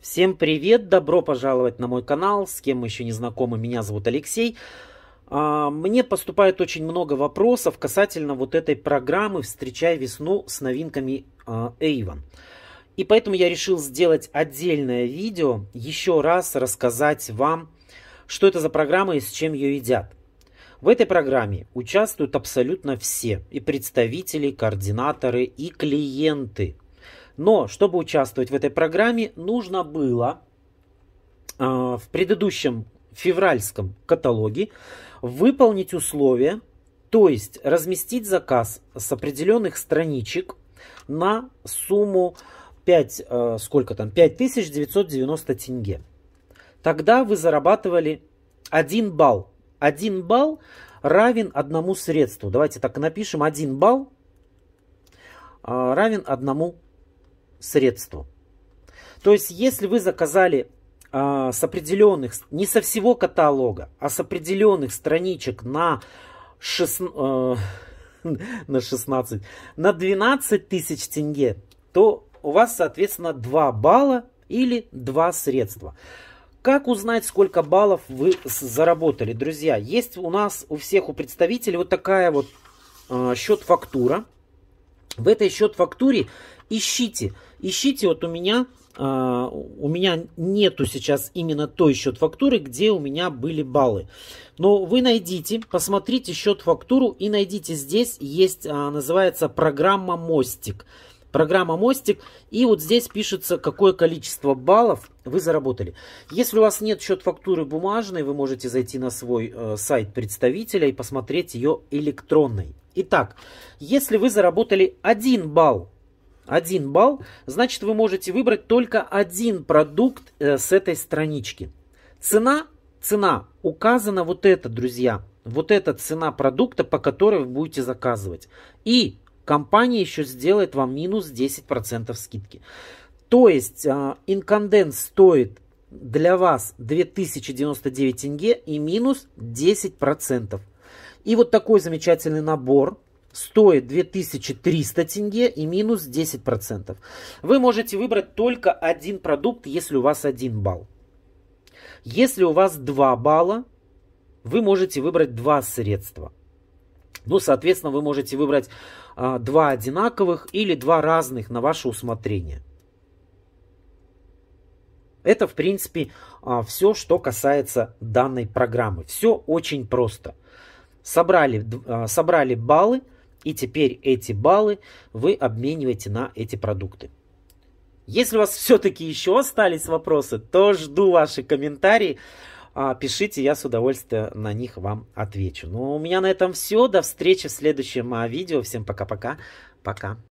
Всем привет, добро пожаловать на мой канал, с кем еще не знакомы, меня зовут Алексей. А, мне поступает очень много вопросов касательно вот этой программы «Встречай весну» с новинками а, Avon. И поэтому я решил сделать отдельное видео, еще раз рассказать вам, что это за программа и с чем ее едят. В этой программе участвуют абсолютно все, и представители, координаторы, и клиенты – но чтобы участвовать в этой программе, нужно было э, в предыдущем февральском каталоге выполнить условия, то есть разместить заказ с определенных страничек на сумму 5, э, а, сколько там, 5990 тенге. Тогда вы зарабатывали 1 балл. 1 балл равен одному средству. Давайте так напишем. 1 балл а, равен одному средству. То есть, если вы заказали а, с определенных, не со всего каталога, а с определенных страничек на, 6, а, на 16, на 12 тысяч тенге, то у вас, соответственно, 2 балла или 2 средства. Как узнать, сколько баллов вы заработали, друзья? Есть у нас у всех, у представителей вот такая вот э, счет-фактура. В этой счет-фактуре ищите. Ищите, вот у меня, а, у меня нету сейчас именно той счет-фактуры, где у меня были баллы. Но вы найдите, посмотрите счет-фактуру и найдите здесь, есть, а, называется программа «Мостик». Программа «Мостик». И вот здесь пишется, какое количество баллов вы заработали. Если у вас нет счет фактуры бумажной, вы можете зайти на свой э, сайт представителя и посмотреть ее электронной. Итак, если вы заработали 1 балл 1 балл, значит вы можете выбрать только один продукт э, с этой странички. Цена, цена указана вот эта, друзья. Вот эта цена продукта, по которой вы будете заказывать. И компания еще сделает вам минус 10% скидки. То есть а, инкондент стоит для вас 2099 тенге и минус 10%. И вот такой замечательный набор стоит 2300 тенге и минус 10%. Вы можете выбрать только один продукт, если у вас один балл. Если у вас два балла, вы можете выбрать два средства. Ну, соответственно, вы можете выбрать а, два одинаковых или два разных на ваше усмотрение. Это, в принципе, а, все, что касается данной программы. Все очень просто. Собрали, а, собрали баллы, и теперь эти баллы вы обмениваете на эти продукты. Если у вас все-таки еще остались вопросы, то жду ваши комментарии. А, пишите, я с удовольствием на них вам отвечу. Ну, у меня на этом все. До встречи в следующем а, видео. Всем пока-пока. Пока. -пока. пока.